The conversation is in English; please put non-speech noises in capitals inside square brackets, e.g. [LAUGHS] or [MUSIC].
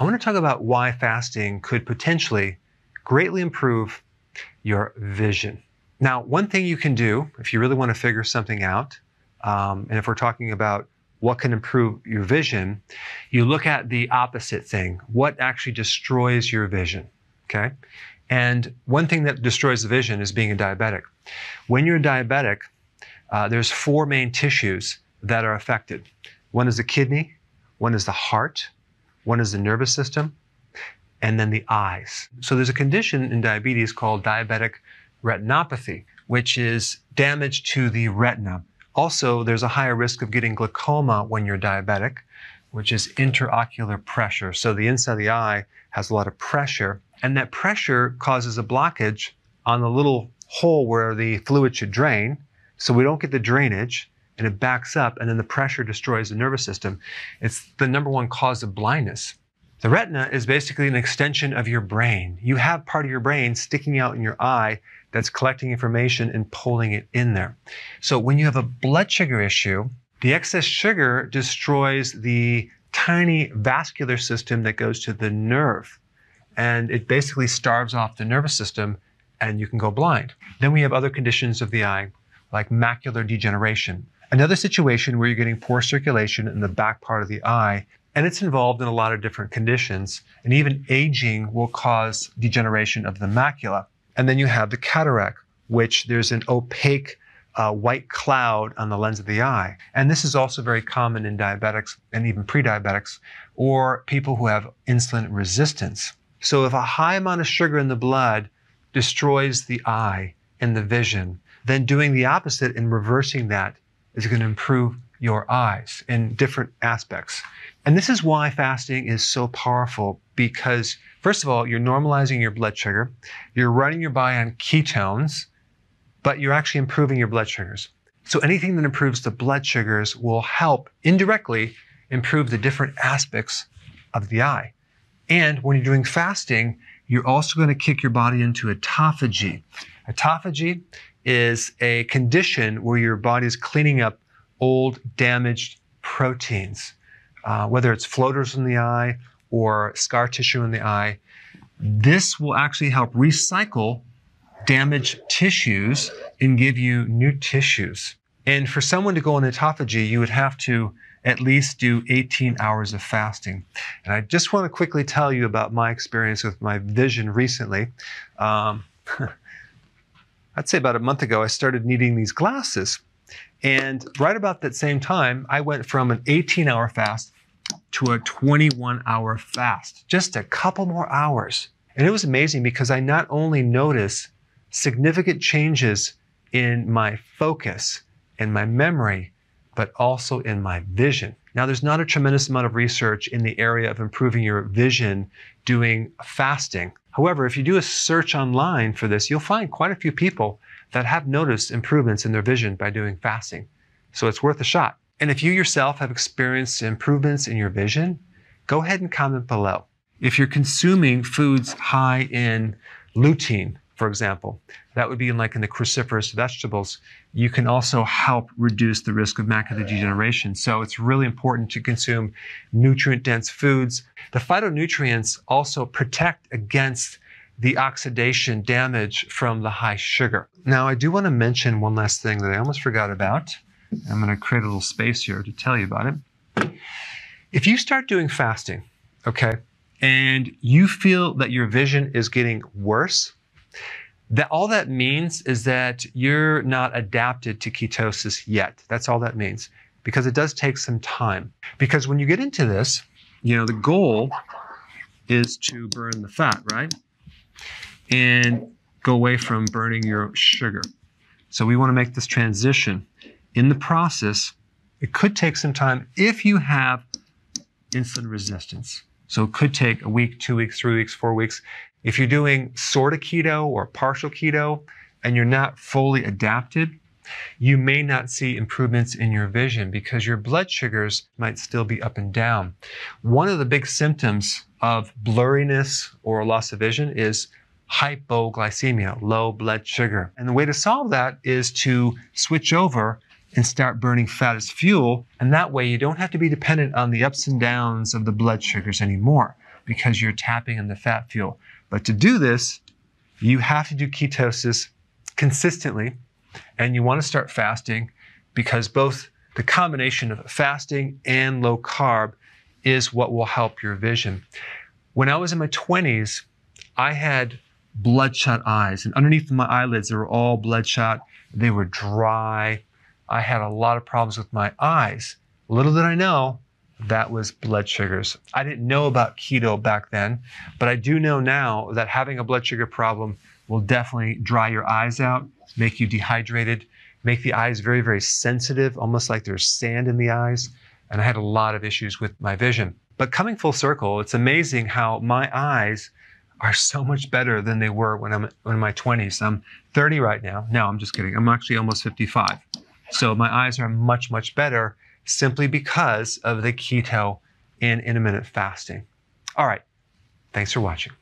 I want to talk about why fasting could potentially greatly improve your vision. Now, one thing you can do if you really want to figure something out, um, and if we're talking about what can improve your vision, you look at the opposite thing what actually destroys your vision. Okay? And one thing that destroys the vision is being a diabetic. When you're diabetic, uh, there's four main tissues that are affected one is the kidney, one is the heart, one is the nervous system, and then the eyes. So there's a condition in diabetes called diabetic retinopathy, which is damage to the retina. Also, there's a higher risk of getting glaucoma when you're diabetic, which is interocular pressure. So the inside of the eye has a lot of pressure, and that pressure causes a blockage on the little hole where the fluid should drain. So we don't get the drainage and it backs up, and then the pressure destroys the nervous system. It's the number one cause of blindness. The retina is basically an extension of your brain. You have part of your brain sticking out in your eye that's collecting information and pulling it in there. So when you have a blood sugar issue, the excess sugar destroys the tiny vascular system that goes to the nerve. And it basically starves off the nervous system and you can go blind. Then we have other conditions of the eye, like macular degeneration, Another situation where you're getting poor circulation in the back part of the eye, and it's involved in a lot of different conditions, and even aging will cause degeneration of the macula. And then you have the cataract, which there's an opaque uh, white cloud on the lens of the eye. And this is also very common in diabetics and even pre diabetics or people who have insulin resistance. So, if a high amount of sugar in the blood destroys the eye and the vision, then doing the opposite and reversing that is going to improve your eyes in different aspects. And this is why fasting is so powerful because, first of all, you're normalizing your blood sugar, you're running your body on ketones, but you're actually improving your blood sugars. So anything that improves the blood sugars will help indirectly improve the different aspects of the eye. And when you're doing fasting, you're also going to kick your body into autophagy. Autophagy is a condition where your body is cleaning up old, damaged proteins, uh, whether it's floaters in the eye or scar tissue in the eye. This will actually help recycle damaged tissues and give you new tissues. And for someone to go on autophagy, you would have to at least do 18 hours of fasting. And I just want to quickly tell you about my experience with my vision recently. Um, [LAUGHS] I'd say about a month ago, I started needing these glasses. And right about that same time, I went from an 18 hour fast to a 21 hour fast, just a couple more hours. And it was amazing because I not only noticed significant changes in my focus and my memory, but also in my vision. Now, there's not a tremendous amount of research in the area of improving your vision doing fasting. However, if you do a search online for this, you'll find quite a few people that have noticed improvements in their vision by doing fasting. So it's worth a shot. And if you yourself have experienced improvements in your vision, go ahead and comment below. If you're consuming foods high in lutein, for example. That would be in like in the cruciferous vegetables. You can also help reduce the risk of macular degeneration. So it's really important to consume nutrient dense foods. The phytonutrients also protect against the oxidation damage from the high sugar. Now, I do want to mention one last thing that I almost forgot about. I'm going to create a little space here to tell you about it. If you start doing fasting, okay, and you feel that your vision is getting worse, that all that means is that you're not adapted to ketosis yet. That's all that means because it does take some time. Because when you get into this, you know, the goal is to burn the fat, right? And go away from burning your sugar. So we want to make this transition. In the process, it could take some time if you have insulin resistance. So it could take a week, two weeks, three weeks, four weeks. If you're doing sort of keto or partial keto and you're not fully adapted, you may not see improvements in your vision because your blood sugars might still be up and down. One of the big symptoms of blurriness or loss of vision is hypoglycemia, low blood sugar. And the way to solve that is to switch over and start burning fat as fuel. And that way, you don't have to be dependent on the ups and downs of the blood sugars anymore because you're tapping in the fat fuel. But to do this, you have to do ketosis consistently and you want to start fasting because both the combination of fasting and low carb is what will help your vision. When I was in my 20s, I had bloodshot eyes, and underneath my eyelids, they were all bloodshot. They were dry. I had a lot of problems with my eyes. Little did I know that was blood sugars. I didn't know about keto back then, but I do know now that having a blood sugar problem will definitely dry your eyes out, make you dehydrated, make the eyes very, very sensitive, almost like there's sand in the eyes. And I had a lot of issues with my vision. But coming full circle, it's amazing how my eyes are so much better than they were when I'm in my 20s. I'm 30 right now. No, I'm just kidding. I'm actually almost 55. So my eyes are much, much better simply because of the keto and intermittent fasting. All right. Thanks for watching.